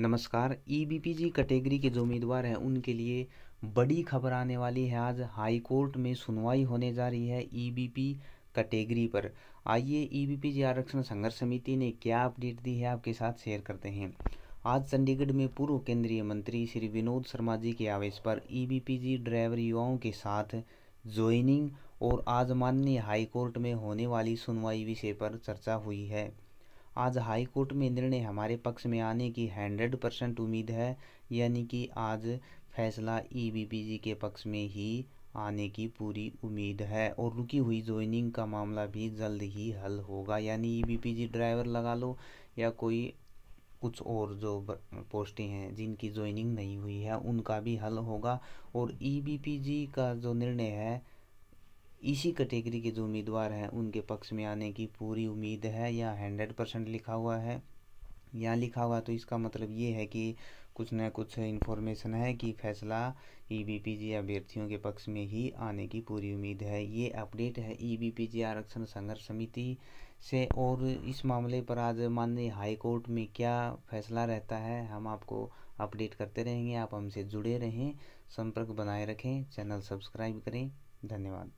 नमस्कार ई e जी category के जो उम्मीदवार हैं उनके लिए बड़ी खबर आने वाली है आज हाई कोर्ट में सुनवाई होने जा रही है ई e कैटेगरी पर आइए ई e जी आरक्षण संघर्ष समिति ने क्या अपडेट दी है आपके साथ शेयर करते हैं आज चंडीगढ़ में पूर्व केंद्रीय मंत्री श्री विनोद शर्मा जी के आवेश पर ई जी ड्राइवर युवाओं के साथ ज्वाइनिंग और आज माननीय हाईकोर्ट में होने वाली सुनवाई विषय पर चर्चा हुई है आज हाई कोर्ट में निर्णय हमारे पक्ष में आने की हंड्रेड परसेंट उम्मीद है यानी कि आज फैसला ई e के पक्ष में ही आने की पूरी उम्मीद है और रुकी हुई ज्वाइनिंग का मामला भी जल्द ही हल होगा यानी ई e ड्राइवर लगा लो या कोई कुछ और जो पोस्टें हैं जिनकी ज्वाइनिंग नहीं हुई है उनका भी हल होगा और ई e का जो निर्णय है इसी कैटेगरी के जो उम्मीदवार हैं उनके पक्ष में आने की पूरी उम्मीद है या हंड्रेड परसेंट लिखा हुआ है या लिखा हुआ तो इसका मतलब ये है कि कुछ ना कुछ इन्फॉर्मेशन है कि फैसला ई बी पी जी अभ्यर्थियों के पक्ष में ही आने की पूरी उम्मीद है ये अपडेट है ई बी पी जी आरक्षण संघर्ष समिति से और इस मामले पर आज माननीय हाई कोर्ट में क्या फैसला रहता है हम आपको अपडेट करते रहेंगे आप हमसे जुड़े रहें संपर्क बनाए रखें चैनल सब्सक्राइब करें धन्यवाद